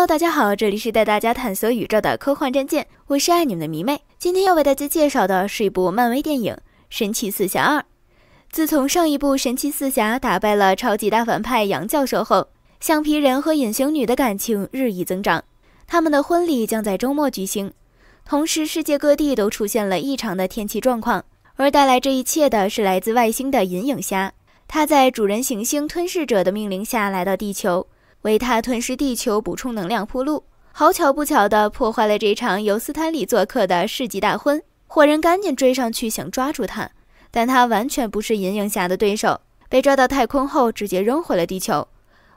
Hello，大家好，这里是带大家探索宇宙的科幻战舰，我是爱你们的迷妹。今天要为大家介绍的是一部漫威电影《神奇四侠二》。自从上一部《神奇四侠》打败了超级大反派杨教授后，橡皮人和隐形女的感情日益增长，他们的婚礼将在周末举行。同时，世界各地都出现了异常的天气状况，而带来这一切的是来自外星的银影侠。他在主人行星吞噬者的命令下来到地球。为他吞噬地球、补充能量铺路，好巧不巧的破坏了这场由斯坦李做客的世纪大婚。火人赶紧追上去想抓住他，但他完全不是银影侠的对手，被抓到太空后直接扔回了地球。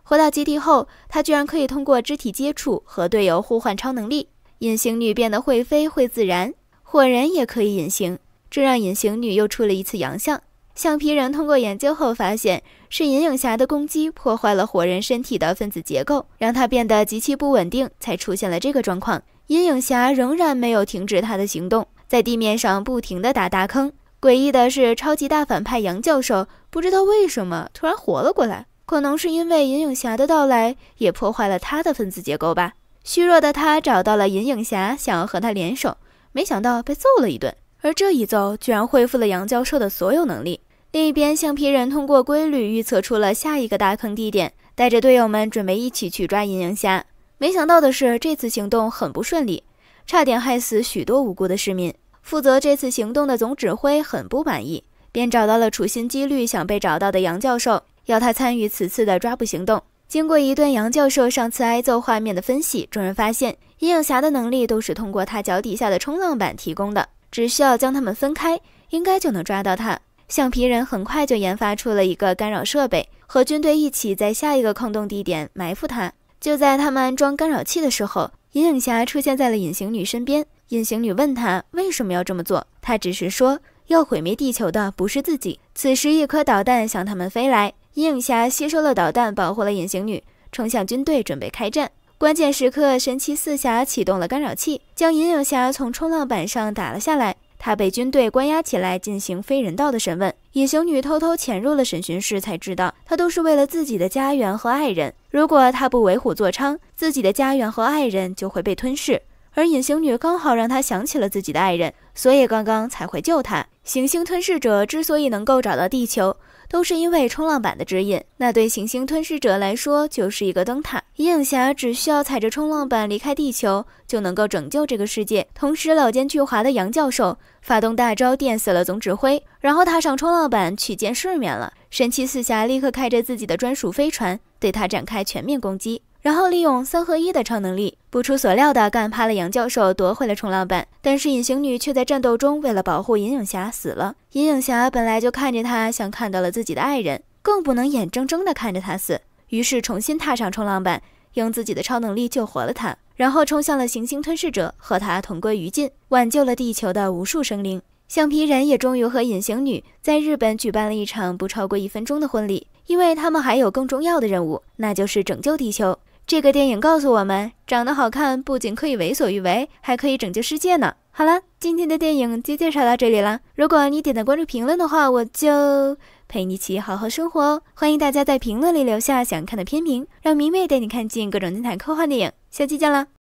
回到基地后，他居然可以通过肢体接触和队友互换超能力，隐形女变得会飞会自燃，火人也可以隐形，这让隐形女又出了一次洋相。橡皮人通过研究后发现，是银影侠的攻击破坏了火人身体的分子结构，让他变得极其不稳定，才出现了这个状况。银影侠仍然没有停止他的行动，在地面上不停地打大坑。诡异的是，超级大反派杨教授不知道为什么突然活了过来，可能是因为银影侠的到来也破坏了他的分子结构吧。虚弱的他找到了银影侠，想要和他联手，没想到被揍了一顿，而这一揍居然恢复了杨教授的所有能力。另一边，橡皮人通过规律预测出了下一个大坑地点，带着队友们准备一起去抓阴影侠。没想到的是，这次行动很不顺利，差点害死许多无辜的市民。负责这次行动的总指挥很不满意，便找到了处心积虑想被找到的杨教授，要他参与此次的抓捕行动。经过一段杨教授上次挨揍画面的分析，众人发现阴影侠的能力都是通过他脚底下的冲浪板提供的，只需要将他们分开，应该就能抓到他。橡皮人很快就研发出了一个干扰设备，和军队一起在下一个空洞地点埋伏他。就在他们安装干扰器的时候，银影侠出现在了隐形女身边。隐形女问他为什么要这么做，他只是说要毁灭地球的不是自己。此时，一颗导弹向他们飞来，银影侠吸收了导弹，保护了隐形女，冲向军队准备开战。关键时刻，神奇四侠启动了干扰器，将银影侠从冲浪板上打了下来。他被军队关押起来，进行非人道的审问。隐形女偷偷潜入了审讯室，才知道他都是为了自己的家园和爱人。如果他不为虎作伥，自己的家园和爱人就会被吞噬。而隐形女刚好让他想起了自己的爱人，所以刚刚才会救他。行星吞噬者之所以能够找到地球。都是因为冲浪板的指引，那对行星吞噬者来说就是一个灯塔。阴影侠只需要踩着冲浪板离开地球，就能够拯救这个世界。同时，老奸巨猾的杨教授发动大招，电死了总指挥，然后踏上冲浪板去见世面了。神奇四侠立刻开着自己的专属飞船，对他展开全面攻击。然后利用三合一的超能力，不出所料的干趴了杨教授，夺回了冲浪板。但是隐形女却在战斗中为了保护银影侠死了。银影侠本来就看着他像看到了自己的爱人，更不能眼睁睁的看着他死，于是重新踏上冲浪板，用自己的超能力救活了他，然后冲向了行星吞噬者和他同归于尽，挽救了地球的无数生灵。橡皮人也终于和隐形女在日本举办了一场不超过一分钟的婚礼，因为他们还有更重要的任务，那就是拯救地球。这个电影告诉我们，长得好看不仅可以为所欲为，还可以拯救世界呢。好了，今天的电影就介绍到这里了。如果你点赞、关注、评论的话，我就陪你一起好好生活。哦。欢迎大家在评论里留下想看的片名，让迷妹带你看尽各种精彩科幻电影。下期见了。